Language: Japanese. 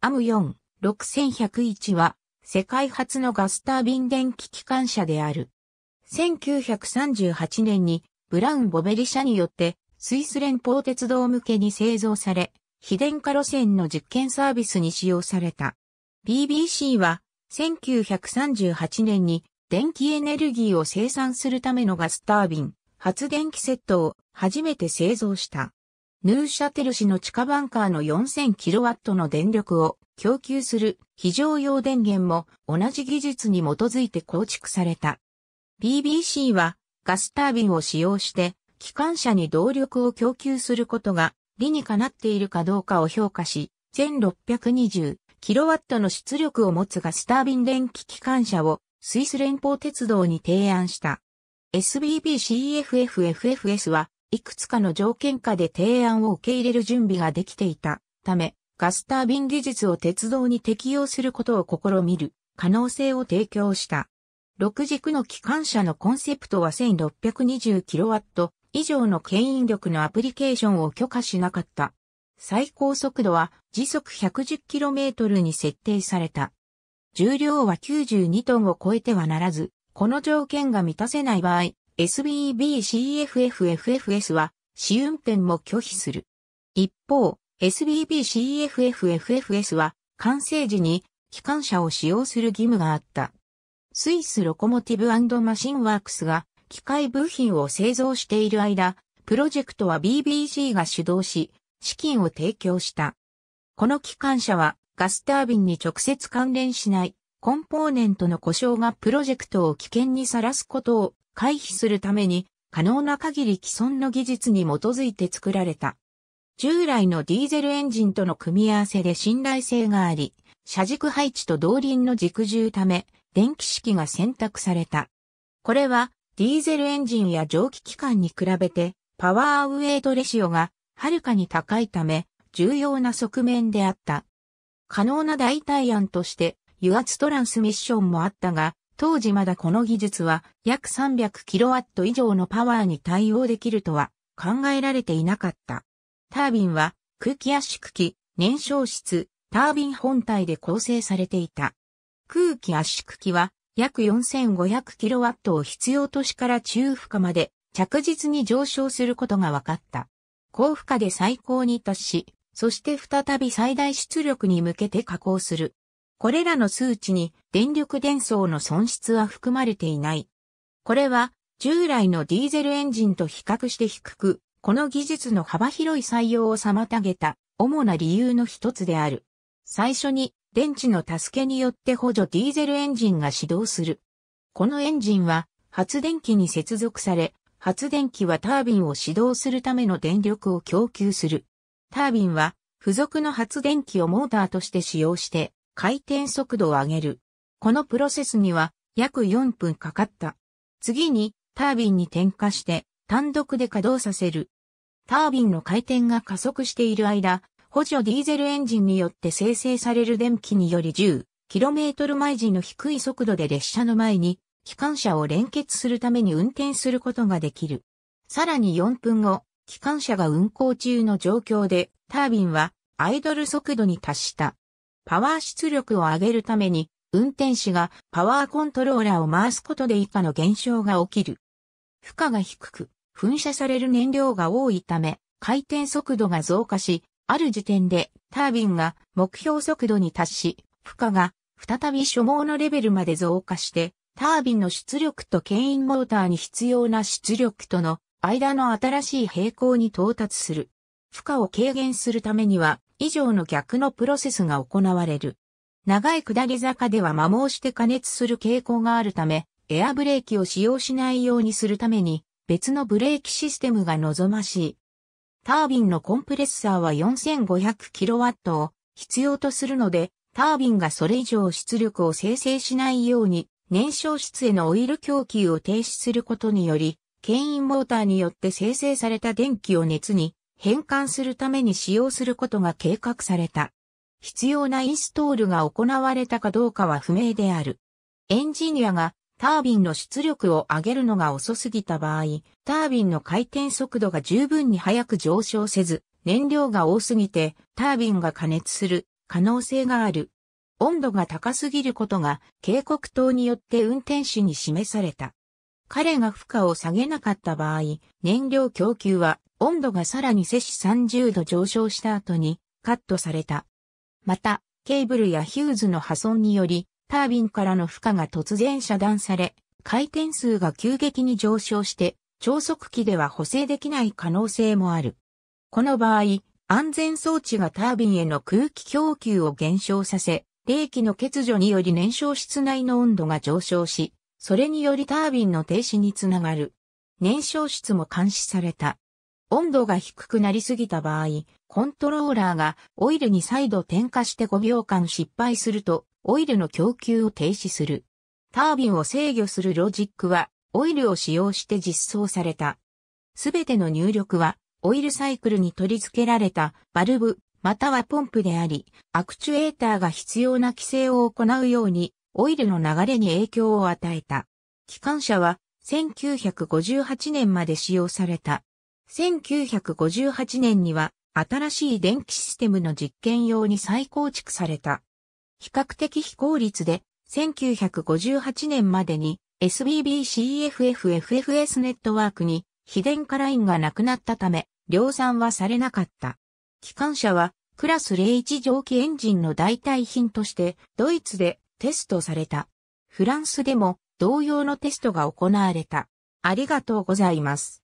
アム4、6101は、世界初のガスタービン電気機関車である。1938年に、ブラウン・ボベリ社によって、スイス連邦鉄道向けに製造され、非電化路線の実験サービスに使用された。BBC は、1938年に電気エネルギーを生産するためのガスタービン、発電機セットを初めて製造した。ヌーシャテル市の地下バンカーの 4000kW の電力を供給する非常用電源も同じ技術に基づいて構築された。BBC はガスタービンを使用して機関車に動力を供給することが理にかなっているかどうかを評価し、1620 kW の出力を持つガスタービン電気機関車をスイス連邦鉄道に提案した。SBBCFFFFS はいくつかの条件下で提案を受け入れる準備ができていたため、ガスタービン技術を鉄道に適用することを試みる可能性を提供した。6軸の機関車のコンセプトは 1620kW 以上の牽引力のアプリケーションを許可しなかった。最高速度は時速 110km に設定された。重量は92トンを超えてはならず、この条件が満たせない場合、SBBCFFFFS は試運転も拒否する。一方、SBBCFFFFS は完成時に機関車を使用する義務があった。スイスロコモティブマシンワークスが機械部品を製造している間、プロジェクトは BBC が主導し、資金を提供した。この機関車はガスタービンに直接関連しないコンポーネントの故障がプロジェクトを危険にさらすことを回避するために可能な限り既存の技術に基づいて作られた。従来のディーゼルエンジンとの組み合わせで信頼性があり、車軸配置と動輪の軸重ため、電気式が選択された。これは、ディーゼルエンジンや蒸気機関に比べて、パワーウェイトレシオがはるかに高いため、重要な側面であった。可能な代替案として、油圧トランスミッションもあったが、当時まだこの技術は約 300kW 以上のパワーに対応できるとは考えられていなかった。タービンは空気圧縮機、燃焼室、タービン本体で構成されていた。空気圧縮機は約 4500kW を必要都市から中負荷まで着実に上昇することが分かった。高負荷で最高に達し、そして再び最大出力に向けて加工する。これらの数値に電力伝送の損失は含まれていない。これは従来のディーゼルエンジンと比較して低く、この技術の幅広い採用を妨げた主な理由の一つである。最初に電池の助けによって補助ディーゼルエンジンが始動する。このエンジンは発電機に接続され、発電機はタービンを始動するための電力を供給する。タービンは付属の発電機をモーターとして使用して、回転速度を上げる。このプロセスには約4分かかった。次にタービンに点火して単独で稼働させる。タービンの回転が加速している間、補助ディーゼルエンジンによって生成される電気により 10km 毎時の低い速度で列車の前に機関車を連結するために運転することができる。さらに4分後、機関車が運行中の状況でタービンはアイドル速度に達した。パワー出力を上げるために、運転士がパワーコントローラーを回すことで以下の現象が起きる。負荷が低く、噴射される燃料が多いため、回転速度が増加し、ある時点でタービンが目標速度に達し、負荷が再び所望のレベルまで増加して、タービンの出力と牽引モーターに必要な出力との間の新しい平行に到達する。負荷を軽減するためには、以上の逆のプロセスが行われる。長い下り坂では摩耗して加熱する傾向があるため、エアブレーキを使用しないようにするために、別のブレーキシステムが望ましい。タービンのコンプレッサーは 4500kW を必要とするので、タービンがそれ以上出力を生成しないように、燃焼室へのオイル供給を停止することにより、牽引モーターによって生成された電気を熱に変換するために使用することが計画された。必要なインストールが行われたかどうかは不明である。エンジニアがタービンの出力を上げるのが遅すぎた場合、タービンの回転速度が十分に速く上昇せず、燃料が多すぎてタービンが加熱する可能性がある。温度が高すぎることが警告灯によって運転手に示された。彼が負荷を下げなかった場合、燃料供給は温度がさらに摂氏30度上昇した後にカットされた。また、ケーブルやヒューズの破損により、タービンからの負荷が突然遮断され、回転数が急激に上昇して、超速機では補正できない可能性もある。この場合、安全装置がタービンへの空気供給を減少させ、冷気の欠如により燃焼室内の温度が上昇し、それによりタービンの停止につながる。燃焼室も監視された。温度が低くなりすぎた場合、コントローラーがオイルに再度点火して5秒間失敗すると、オイルの供給を停止する。タービンを制御するロジックは、オイルを使用して実装された。すべての入力は、オイルサイクルに取り付けられたバルブ、またはポンプであり、アクチュエーターが必要な規制を行うようにオイルの流れに影響を与えた。機関車は1958年まで使用された。1958年には新しい電気システムの実験用に再構築された。比較的非効率で1958年までに SBBCFFFFS ネットワークに非電化ラインがなくなったため量産はされなかった。機関車はクラス01蒸気エンジンの代替品としてドイツでテストされた。フランスでも同様のテストが行われた。ありがとうございます。